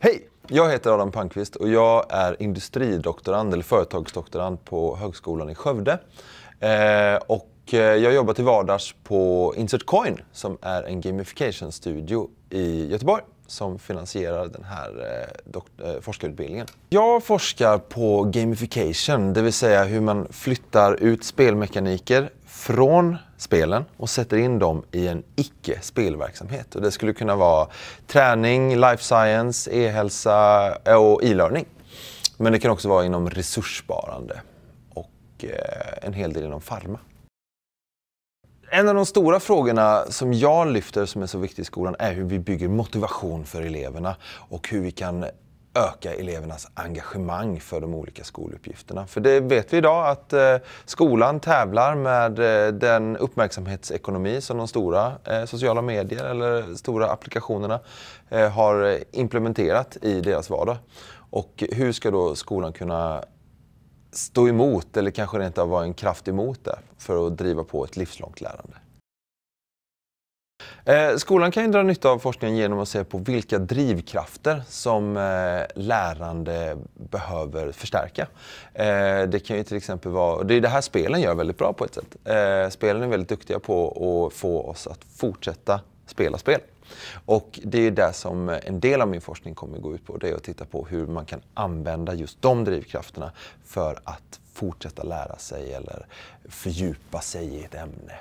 Hej! Jag heter Adam Palmqvist och jag är industridoktorand eller företagsdoktorand på Högskolan i Skövde. Eh, och eh, jag jobbar till vardags på Insert Coin som är en gamification-studio i Göteborg som finansierar den här eh, eh, forskarutbildningen. Jag forskar på gamification, det vill säga hur man flyttar ut spelmekaniker från spelen och sätter in dem i en icke-spelverksamhet. det skulle kunna vara träning, life science, e-hälsa och e-learning. Men det kan också vara inom resurssparande och eh, en hel del inom farma. En av de stora frågorna som jag lyfter som är så viktig i skolan är hur vi bygger motivation för eleverna och hur vi kan öka elevernas engagemang för de olika skoluppgifterna. För det vet vi idag att eh, skolan tävlar med eh, den uppmärksamhetsekonomi som de stora eh, sociala medier eller stora applikationerna har implementerat i deras vardag. Och hur ska då skolan kunna stå emot eller kanske rent vara en kraft emot det för att driva på ett livslångt lärande? Eh, skolan kan ju dra nytta av forskningen genom att se på vilka drivkrafter som eh, lärande behöver förstärka. Eh, det kan ju till exempel vara, det är det här spelen gör väldigt bra på ett sätt. Spelen är väldigt duktiga på att få oss att fortsätta spela spel. Och det är det som en del av min forskning kommer gå ut på. Det är att titta på hur man kan använda just de drivkrafterna för att fortsätta lära sig eller fördjupa sig i ett ämne.